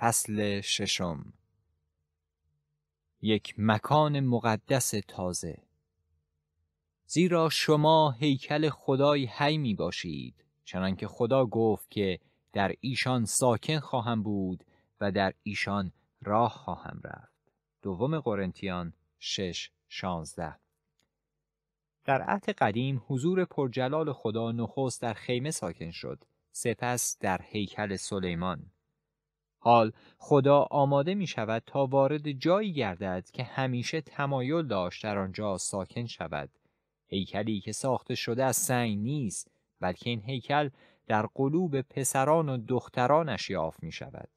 فصل ششم یک مکان مقدس تازه زیرا شما هیکل خدای حی می باشید چنانکه خدا گفت که در ایشان ساکن خواهم بود و در ایشان راه خواهم رفت دوم قرنتیان شش شانزده در عهد قدیم حضور پرجلال خدا نخست در خیمه ساکن شد سپس در هیکل سلیمان حال خدا آماده می شود تا وارد جایی گردد که همیشه تمایل داشت در آنجا ساکن شود هیکلی که ساخته شده از سنگ نیست بلکه این هیکل در قلوب پسران و دخترانش یافت می شود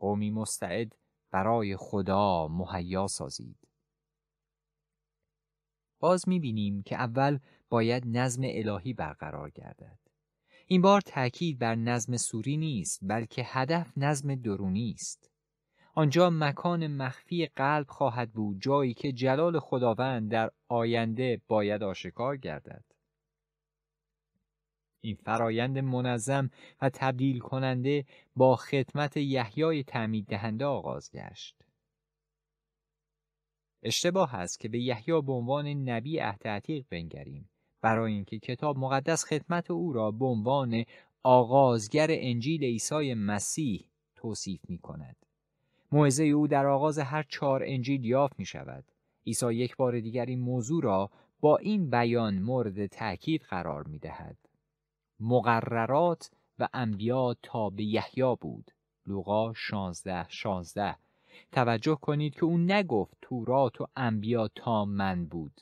قومی مستعد برای خدا مهیا سازید باز می بینیم که اول باید نظم الهی برقرار گردد این بار تاکید بر نظم سوری نیست بلکه هدف نظم درونی است آنجا مکان مخفی قلب خواهد بود جایی که جلال خداوند در آینده باید آشکار گردد این فرایند منظم و تبدیل کننده با خدمت یحیای تعمید دهنده آغاز گشت اشتباه است که به یحیی به عنوان نبی عهد بنگریم برای اینکه کتاب مقدس خدمت او را به عنوان آغازگر انجیل عیسی مسیح توصیف می کند. موعظه او در آغاز هر چهار انجیل یافت می شود. عیسی یک بار دیگر این موضوع را با این بیان مورد تاکید قرار می دهد. مقررات و انبیا تا به یحیی بود. لوقا 16 16 توجه کنید که او نگفت تورات و انبیا تا من بود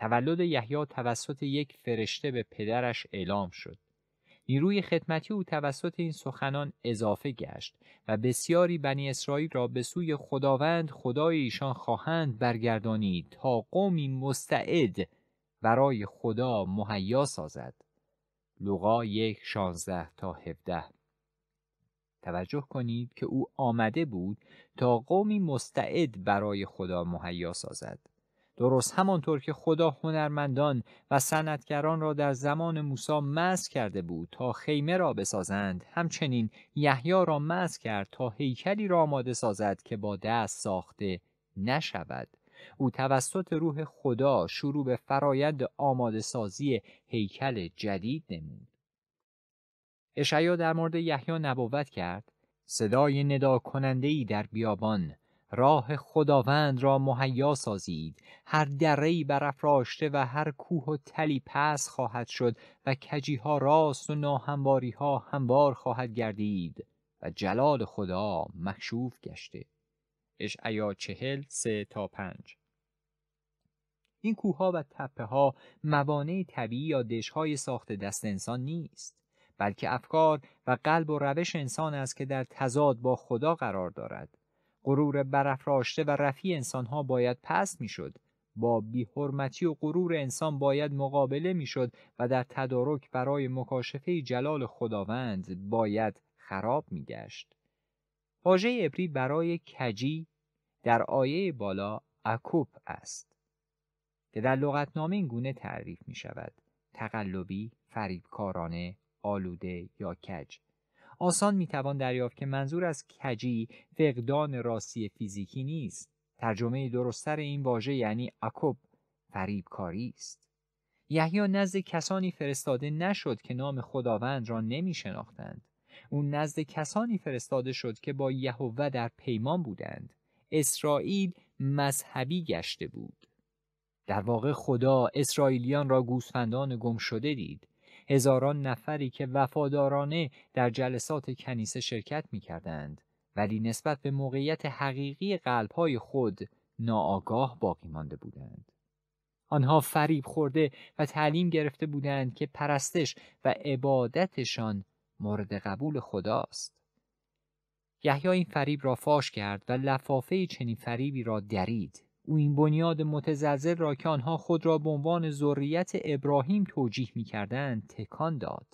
تولد یحیی توسط یک فرشته به پدرش اعلام شد. نیروی خدمتی او توسط این سخنان اضافه گشت و بسیاری بنی اسرائیل را به سوی خداوند خدای ایشان خواهند برگردانید تا قومی مستعد برای خدا مهیا سازد. لغا یک شانزده تا هفده توجه کنید که او آمده بود تا قومی مستعد برای خدا مهیا سازد. درست همانطور که خدا هنرمندان و صنعتگران را در زمان موسا مز کرده بود تا خیمه را بسازند همچنین یحیی را مز کرد تا هیکلی را آماده سازد که با دست ساخته نشود او توسط روح خدا شروع به فرایند آماده سازی هیکل جدید نمود اشعیا در مورد یحیی نبوت کرد صدای ندا کننده ای در بیابان راه خداوند را مهیا سازید هر درهی برافراشته و هر کوه و تلی پس خواهد شد و کجی راست و ناهمواری ها هموار خواهد گردید و جلال خدا مکشوف گشته اشعیا چهل سه تا پنج این کوه ها و تپه ها موانع طبیعی یا دشهای ساخت دست انسان نیست بلکه افکار و قلب و روش انسان است که در تضاد با خدا قرار دارد غرور برافراشته و رفی انسانها باید پس میشد با بیحرمتی و غرور انسان باید مقابله میشد و در تدارک برای مکاشفه جلال خداوند باید خراب میگشت واژه ابری برای کجی در آیه بالا اکوب است که در لغتنامه این گونه تعریف می شود تقلبی، فریبکارانه، آلوده یا کج آسان میتوان دریافت که منظور از کجی فقدان راستی فیزیکی نیست ترجمه درستتر این واژه یعنی اکوب فریبکاری است یحیی نزد کسانی فرستاده نشد که نام خداوند را نمی شناختند. او نزد کسانی فرستاده شد که با یهوه در پیمان بودند. اسرائیل مذهبی گشته بود. در واقع خدا اسرائیلیان را گوسفندان گم شده دید. هزاران نفری که وفادارانه در جلسات کنیسه شرکت می کردند ولی نسبت به موقعیت حقیقی قلبهای خود ناآگاه باقی مانده بودند. آنها فریب خورده و تعلیم گرفته بودند که پرستش و عبادتشان مورد قبول خداست. یحیی این فریب را فاش کرد و لفافه چنین فریبی را درید او این بنیاد متزلزل را که آنها خود را به عنوان ذریت ابراهیم توجیه می کردن، تکان داد.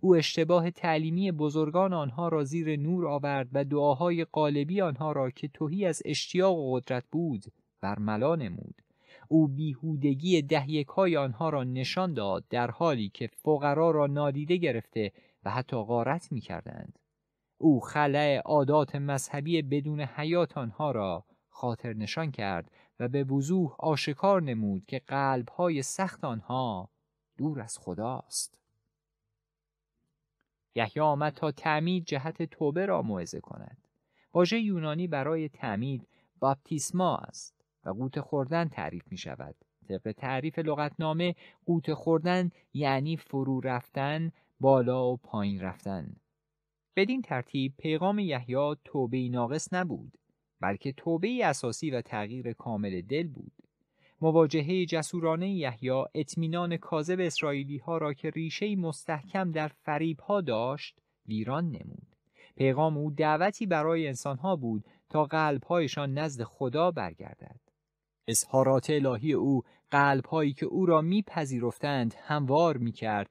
او اشتباه تعلیمی بزرگان آنها را زیر نور آورد و دعاهای قالبی آنها را که توهی از اشتیاق و قدرت بود برملا نمود. او بیهودگی دهیکهای آنها را نشان داد در حالی که فقرا را نادیده گرفته و حتی غارت می کردند. او خلع عادات مذهبی بدون حیات آنها را خاطر نشان کرد و به وضوح آشکار نمود که قلبهای سخت آنها دور از خداست. یحیی آمد تا تعمید جهت توبه را موعظه کند. واژه یونانی برای تعمید باپتیسما است و قوت خوردن تعریف می شود. طبق تعریف لغتنامه قوت خوردن یعنی فرو رفتن، بالا و پایین رفتن. بدین ترتیب پیغام یحیی توبه ناقص نبود بلکه توبه اساسی و تغییر کامل دل بود مواجهه جسورانه یحیی اطمینان کاذب اسرائیلی ها را که ریشه مستحکم در فریب ها داشت ویران نمود پیغام او دعوتی برای انسان ها بود تا قلب هایشان نزد خدا برگردد اظهارات الهی او قلب هایی که او را میپذیرفتند هموار میکرد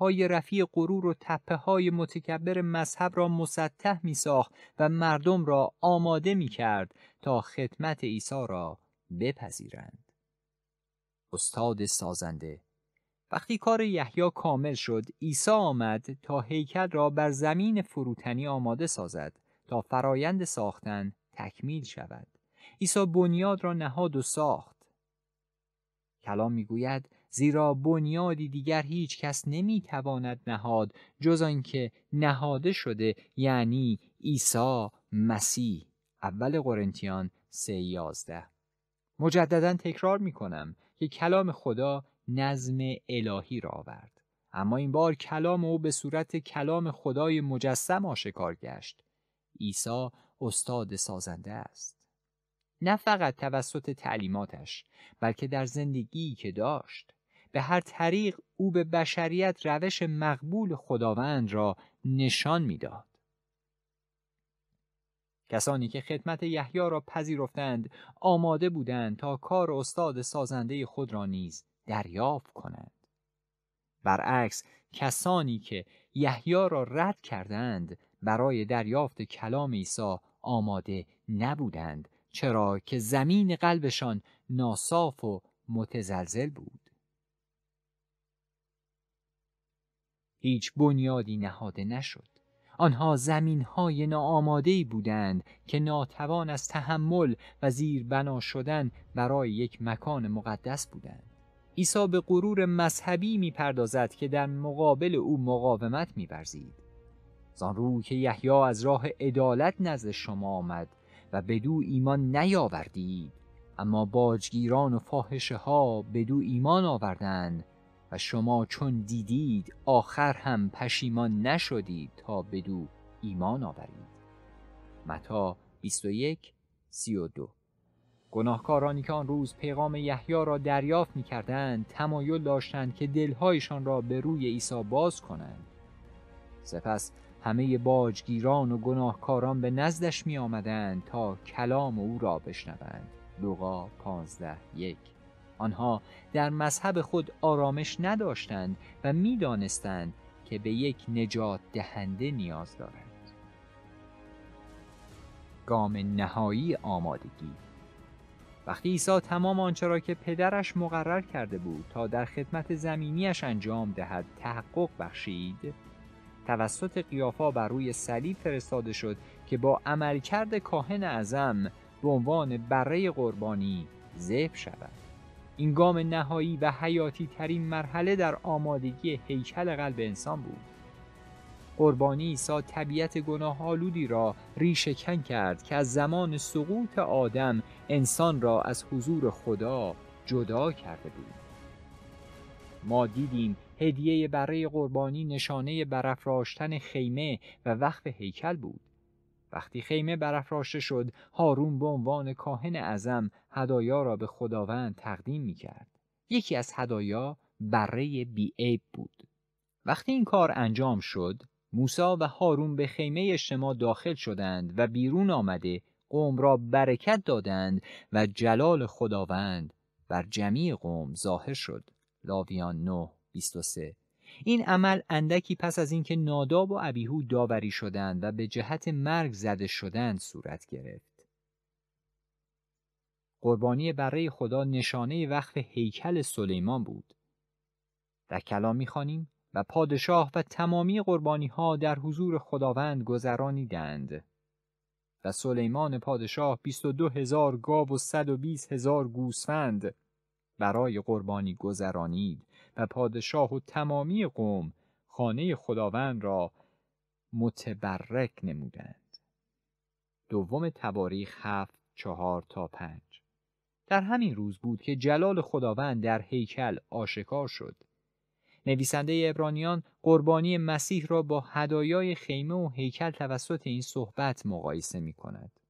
های رفی غرور و تپه های متکبر مذهب را مسطح میساخت و مردم را آماده میکرد تا خدمت عیسی را بپذیرند استاد سازنده وقتی کار یحیی کامل شد عیسی آمد تا هیکل را بر زمین فروتنی آماده سازد تا فرایند ساختن تکمیل شود عیسی بنیاد را نهاد و ساخت کلام میگوید زیرا بنیادی دیگر هیچ کس نمیتواند نهاد جز آنکه نهاده شده یعنی عیسی مسیح اول قرنتیان 3:11 مجددا تکرار میکنم که کلام خدا نظم الهی را آورد اما این بار کلام او به صورت کلام خدای مجسم آشکار گشت عیسی استاد سازنده است نه فقط توسط تعلیماتش بلکه در زندگیی که داشت به هر طریق او به بشریت روش مقبول خداوند را نشان میداد کسانی که خدمت یحیی را پذیرفتند آماده بودند تا کار استاد سازنده خود را نیز دریافت کنند برعکس کسانی که یحیی را رد کردند برای دریافت کلام عیسی آماده نبودند چرا که زمین قلبشان ناصاف و متزلزل بود هیچ بنیادی نهاده نشد آنها زمین های بودند که ناتوان از تحمل و زیر بنا شدن برای یک مکان مقدس بودند عیسی به غرور مذهبی میپردازد که در مقابل او مقاومت میورزید زان روی که یحیی از راه عدالت نزد شما آمد و بدو ایمان نیاوردید اما باجگیران و فاحشه ها بدو ایمان آوردند و شما چون دیدید آخر هم پشیمان نشدید تا بدو ایمان آورید متا 21 32 گناهکارانی که آن روز پیغام یحیی را دریافت می‌کردند تمایل داشتند که دلهایشان را به روی عیسی باز کنند سپس همه باجگیران و گناهکاران به نزدش می تا کلام او را بشنوند لغا پانزده یک آنها در مذهب خود آرامش نداشتند و میدانستند که به یک نجات دهنده نیاز دارند گام نهایی آمادگی وقتی عیسی تمام آنچه را که پدرش مقرر کرده بود تا در خدمت زمینیش انجام دهد تحقق بخشید توسط قیافا بر روی صلیب فرستاده شد که با عملکرد کاهن اعظم به عنوان بره قربانی ذبح شود این گام نهایی و حیاتی ترین مرحله در آمادگی هیکل قلب انسان بود قربانی عیسی طبیعت گناه آلودی را ریشهکن کرد که از زمان سقوط آدم انسان را از حضور خدا جدا کرده بود ما دیدیم هدیه برای قربانی نشانه برافراشتن خیمه و وقف هیکل بود. وقتی خیمه برافراشته شد، هارون به عنوان کاهن اعظم هدایا را به خداوند تقدیم می کرد. یکی از هدایا بره بیعیب بود. وقتی این کار انجام شد، موسا و هارون به خیمه اجتماع داخل شدند و بیرون آمده قوم را برکت دادند و جلال خداوند بر جمیع قوم ظاهر شد. لاویان نه 23 این عمل اندکی پس از اینکه ناداب و ابیهو داوری شدند و به جهت مرگ زده شدند صورت گرفت قربانی برای خدا نشانه وقف هیکل سلیمان بود در کلام میخوانیم و پادشاه و تمامی قربانی ها در حضور خداوند گذرانیدند و سلیمان پادشاه دو هزار گاو و 120 هزار گوسفند برای قربانی گذرانید و پادشاه و تمامی قوم خانه خداوند را متبرک نمودند. دوم تواریخ هفت چهار تا پنج در همین روز بود که جلال خداوند در هیکل آشکار شد. نویسنده ابرانیان قربانی مسیح را با هدایای خیمه و هیکل توسط این صحبت مقایسه می کند.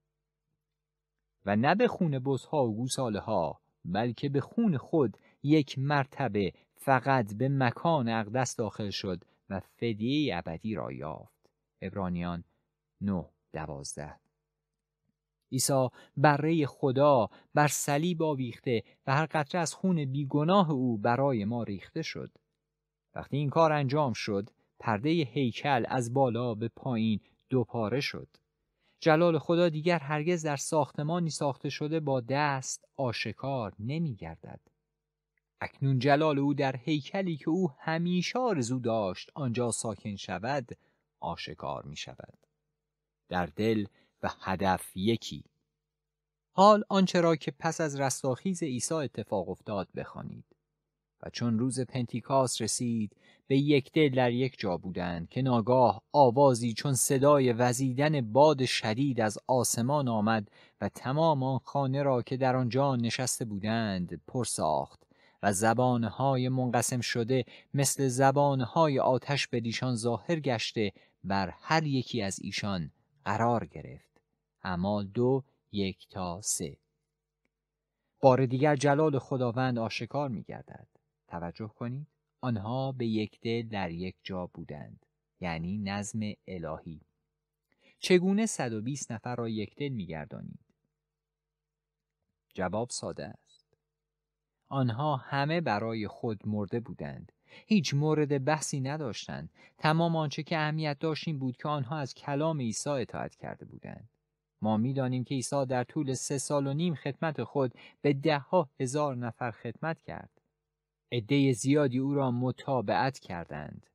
و نه به خون بزها و گوساله ها بلکه به خون خود یک مرتبه فقط به مکان اقدس داخل شد و فدیه ابدی را یافت ابرانیان 9 دوازده عیسی بره خدا بر صلیب آویخته و هر قطره از خون بیگناه او برای ما ریخته شد وقتی این کار انجام شد پرده هیکل از بالا به پایین دوپاره شد جلال خدا دیگر هرگز در ساختمانی ساخته شده با دست آشکار نمی گردد. اکنون جلال او در هیکلی که او همیشه آرزو داشت آنجا ساکن شود آشکار می شود در دل و هدف یکی حال آنچه را که پس از رستاخیز عیسی اتفاق افتاد بخوانید و چون روز پنتیکاس رسید به یک دل در یک جا بودند که ناگاه آوازی چون صدای وزیدن باد شدید از آسمان آمد و تمام آن خانه را که در آنجا نشسته بودند پر ساخت و زبانهای منقسم شده مثل زبانهای آتش به دیشان ظاهر گشته بر هر یکی از ایشان قرار گرفت اما دو یک تا سه بار دیگر جلال خداوند آشکار می گردد توجه کنید آنها به یک دل در یک جا بودند یعنی نظم الهی چگونه 120 نفر را یک دل می گردانید؟ جواب ساده آنها همه برای خود مرده بودند هیچ مورد بحثی نداشتند تمام آنچه که اهمیت داشت این بود که آنها از کلام عیسی اطاعت کرده بودند ما میدانیم که عیسی در طول سه سال و نیم خدمت خود به ها هزار نفر خدمت کرد عده زیادی او را متابعت کردند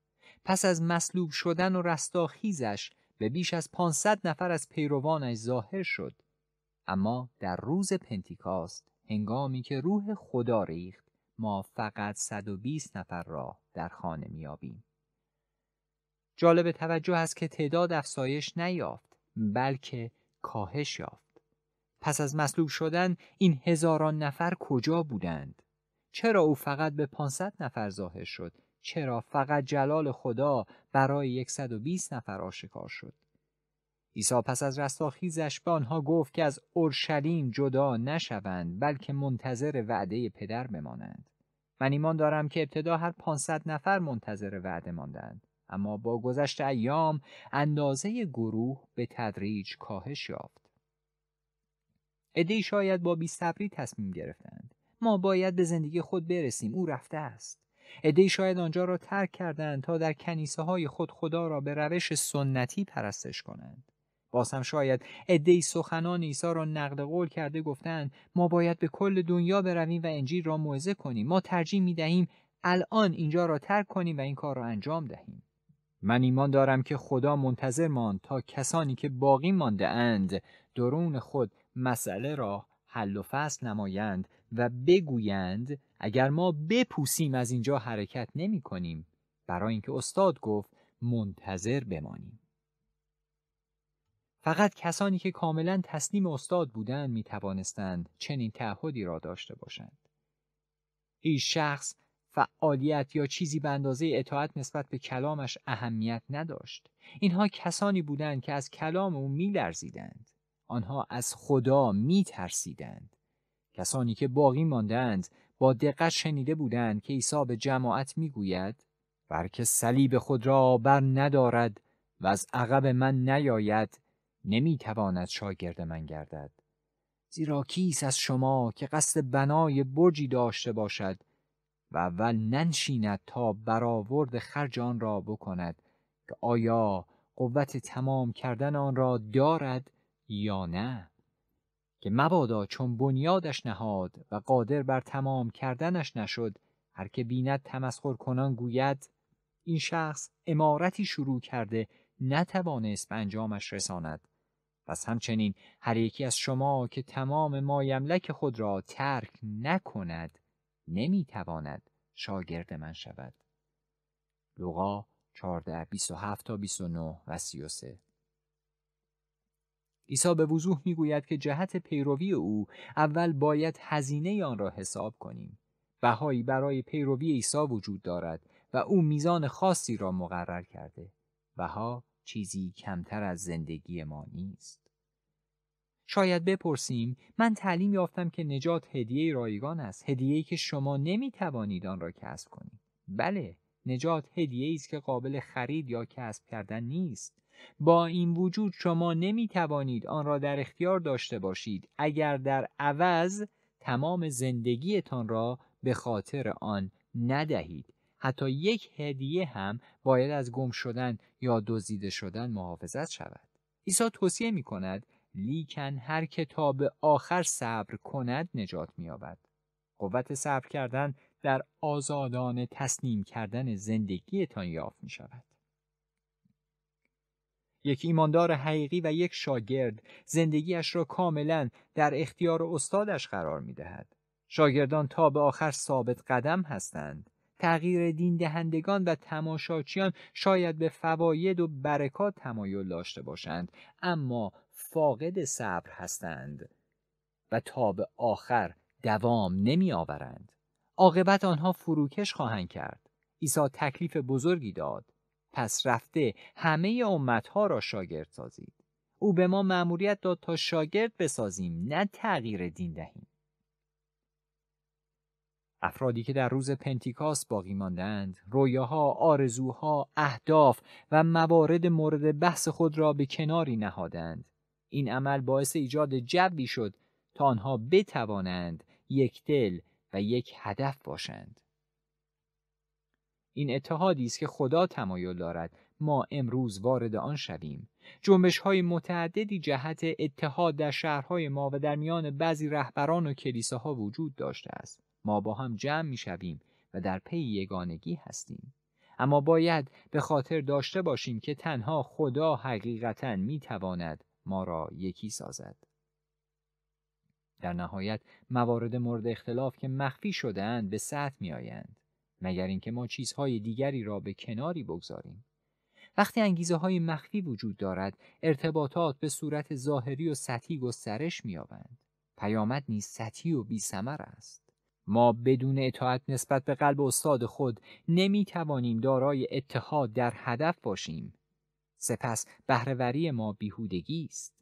پس از مصلوب شدن و رستاخیزش به بیش از 500 نفر از پیروانش ظاهر شد اما در روز پنتیکاست هنگامی که روح خدا ریخت ما فقط 120 نفر را در خانه میابیم. جالب توجه است که تعداد افزایش نیافت بلکه کاهش یافت. پس از مصلوب شدن این هزاران نفر کجا بودند؟ چرا او فقط به 500 نفر ظاهر شد؟ چرا فقط جلال خدا برای 120 نفر آشکار شد؟ عیسی پس از رستاخیزش به آنها گفت که از اورشلیم جدا نشوند بلکه منتظر وعده پدر بمانند من ایمان دارم که ابتدا هر 500 نفر منتظر وعده ماندند اما با گذشت ایام اندازه گروه به تدریج کاهش یافت ادهی شاید با بیستبری تصمیم گرفتند ما باید به زندگی خود برسیم او رفته است ادهی شاید آنجا را ترک کردند تا در کنیسه های خود خدا را به روش سنتی پرستش کنند باز هم شاید عدهای سخنان عیسی را نقد قول کرده گفتند ما باید به کل دنیا برویم و انجیل را موعظه کنیم ما ترجیح می دهیم الان اینجا را ترک کنیم و این کار را انجام دهیم من ایمان دارم که خدا منتظر ماند تا کسانی که باقی مانده اند درون خود مسئله را حل و فصل نمایند و بگویند اگر ما بپوسیم از اینجا حرکت نمی کنیم برای اینکه استاد گفت منتظر بمانیم فقط کسانی که کاملا تسلیم استاد بودند می توانستند چنین تعهدی را داشته باشند. هیچ شخص فعالیت یا چیزی به اندازه اطاعت نسبت به کلامش اهمیت نداشت. اینها کسانی بودند که از کلام او میلرزیدند. آنها از خدا میترسیدند. کسانی که باقی ماندند با دقت شنیده بودند که عیسی به جماعت میگوید بر که صلیب خود را بر ندارد و از عقب من نیاید نمی شاگرد من گردد زیرا کیس از شما که قصد بنای برجی داشته باشد و اول ننشیند تا برآورد خرج آن را بکند که آیا قوت تمام کردن آن را دارد یا نه که مبادا چون بنیادش نهاد و قادر بر تمام کردنش نشد هر که بیند تمسخر کنان گوید این شخص امارتی شروع کرده نتوانست به انجامش رساند پس همچنین هر یکی از شما که تمام مایملک خود را ترک نکند نمیتواند شاگرد من شود لوقا 14 27 تا 29 و 33 عیسی به وضوح میگوید که جهت پیروی او اول باید هزینه آن را حساب کنیم بهایی برای پیروی عیسی وجود دارد و او میزان خاصی را مقرر کرده بها چیزی کمتر از زندگی ما نیست. شاید بپرسیم من تعلیم یافتم که نجات هدیه رایگان است هدیه‌ای که شما نمیتوانید آن را کسب کنید بله نجات هدیه است که قابل خرید یا کسب کردن نیست با این وجود شما نمیتوانید آن را در اختیار داشته باشید اگر در عوض تمام زندگیتان را به خاطر آن ندهید حتی یک هدیه هم باید از گم شدن یا دزدیده شدن محافظت شود عیسی توصیه می کند لیکن هر کتاب آخر صبر کند نجات مییابد قوت صبر کردن در آزادانه تسلیم کردن زندگیتان یافت می شود. یک ایماندار حقیقی و یک شاگرد زندگیش را کاملا در اختیار استادش قرار می دهد. شاگردان تا به آخر ثابت قدم هستند. تغییر دین دهندگان و تماشاچیان شاید به فواید و برکات تمایل داشته باشند اما فاقد صبر هستند و تا به آخر دوام نمی آورند. عاقبت آنها فروکش خواهند کرد. عیسی تکلیف بزرگی داد. پس رفته همه ها را شاگرد سازید. او به ما مأموریت داد تا شاگرد بسازیم نه تغییر دین دهیم. افرادی که در روز پنتیکاس باقی ماندند رویاها آرزوها اهداف و موارد مورد بحث خود را به کناری نهادند این عمل باعث ایجاد جوی شد تا آنها بتوانند یک دل و یک هدف باشند این اتحادی است که خدا تمایل دارد ما امروز وارد آن شویم جنبش های متعددی جهت اتحاد در شهرهای ما و در میان بعضی رهبران و کلیساها وجود داشته است ما با هم جمع می شویم و در پی یگانگی هستیم. اما باید به خاطر داشته باشیم که تنها خدا حقیقتا می تواند ما را یکی سازد. در نهایت موارد مورد اختلاف که مخفی شدهاند به سطح می آیند. مگر اینکه ما چیزهای دیگری را به کناری بگذاریم. وقتی انگیزه های مخفی وجود دارد، ارتباطات به صورت ظاهری و سطحی گسترش می‌یابند. پیامد نیز سطحی و سمر است. ما بدون اطاعت نسبت به قلب استاد خود نمی توانیم دارای اتحاد در هدف باشیم. سپس بهرهوری ما بیهودگی است.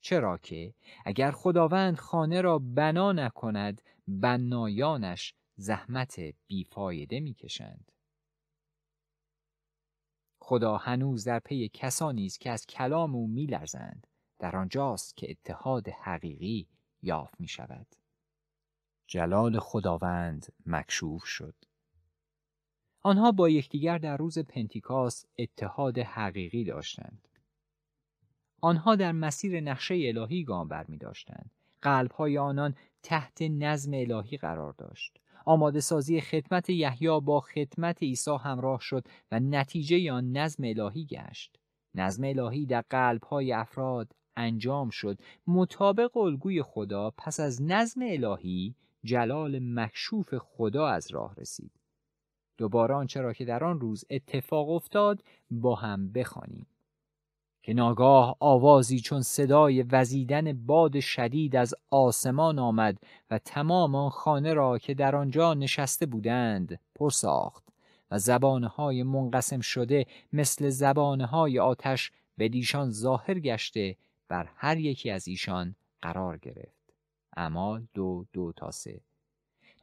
چرا که اگر خداوند خانه را بنا نکند بنایانش زحمت بیفایده کشند. خدا هنوز در پی کسانی است که از کلام او میلرزند در آنجاست که اتحاد حقیقی یافت می شود. جلال خداوند مکشوف شد. آنها با یکدیگر در روز پنتیکاس اتحاد حقیقی داشتند. آنها در مسیر نقشه الهی گام بر می داشتند. قلبهای آنان تحت نظم الهی قرار داشت. آماده سازی خدمت یحیی با خدمت عیسی همراه شد و نتیجه آن نظم الهی گشت. نظم الهی در قلبهای افراد انجام شد مطابق الگوی خدا پس از نظم الهی جلال مکشوف خدا از راه رسید دوباره آنچه را که در آن روز اتفاق افتاد با هم بخوانیم که ناگاه آوازی چون صدای وزیدن باد شدید از آسمان آمد و تمام آن خانه را که در آنجا نشسته بودند پرساخت و زبانهای منقسم شده مثل زبانهای آتش به دیشان ظاهر گشته بر هر یکی از ایشان قرار گرفت اعمال دو دو تا سه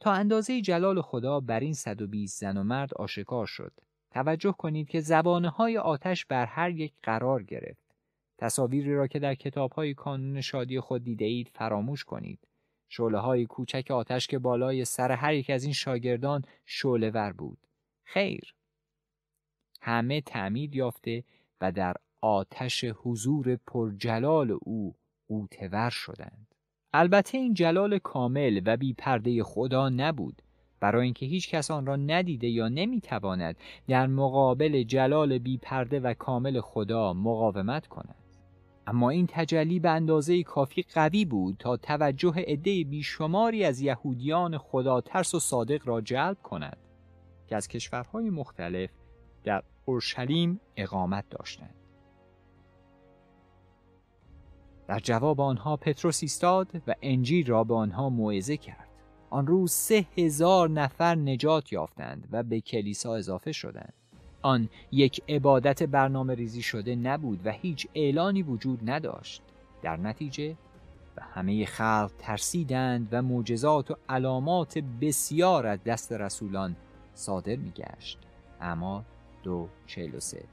تا اندازه جلال خدا بر این 120 زن و مرد آشکار شد توجه کنید که زبانه های آتش بر هر یک قرار گرفت تصاویری را که در کتاب های کانون شادی خود دیده اید فراموش کنید شعله های کوچک آتش که بالای سر هر یک از این شاگردان شعله ور بود خیر همه تعمید یافته و در آتش حضور پرجلال او اوتور شدند البته این جلال کامل و بی پرده خدا نبود برای اینکه هیچ کس آن را ندیده یا نمیتواند در مقابل جلال بی پرده و کامل خدا مقاومت کند اما این تجلی به اندازه کافی قوی بود تا توجه عده بیشماری از یهودیان خدا ترس و صادق را جلب کند که از کشورهای مختلف در اورشلیم اقامت داشتند در جواب آنها پتروس ایستاد و انجیل را به آنها موعظه کرد آن روز سه هزار نفر نجات یافتند و به کلیسا اضافه شدند آن یک عبادت برنامه ریزی شده نبود و هیچ اعلانی وجود نداشت در نتیجه و همه خلق ترسیدند و معجزات و علامات بسیار از دست رسولان صادر گشت. اما دو چهل و سه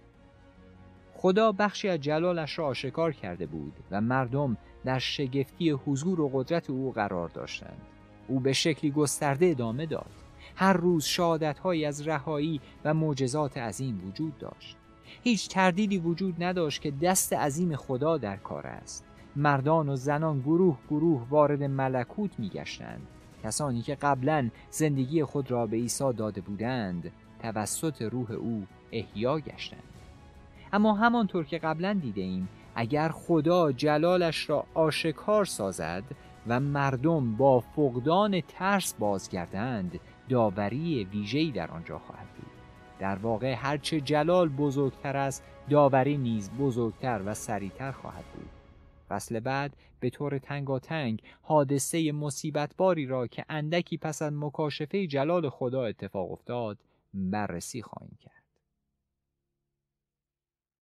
خدا بخشی از جلالش را آشکار کرده بود و مردم در شگفتی حضور و قدرت او قرار داشتند او به شکلی گسترده ادامه داد هر روز شهادتهایی از رهایی و معجزات عظیم وجود داشت هیچ تردیدی وجود نداشت که دست عظیم خدا در کار است مردان و زنان گروه گروه وارد ملکوت گشتند کسانی که قبلا زندگی خود را به عیسی داده بودند توسط روح او احیا گشتند اما همانطور که قبلا دیده ایم اگر خدا جلالش را آشکار سازد و مردم با فقدان ترس بازگردند داوری ویژه‌ای در آنجا خواهد بود در واقع هرچه جلال بزرگتر است داوری نیز بزرگتر و سریعتر خواهد بود فصل بعد به طور تنگاتنگ حادثه مصیبتباری را که اندکی پس از مکاشفه جلال خدا اتفاق افتاد بررسی خواهیم کرد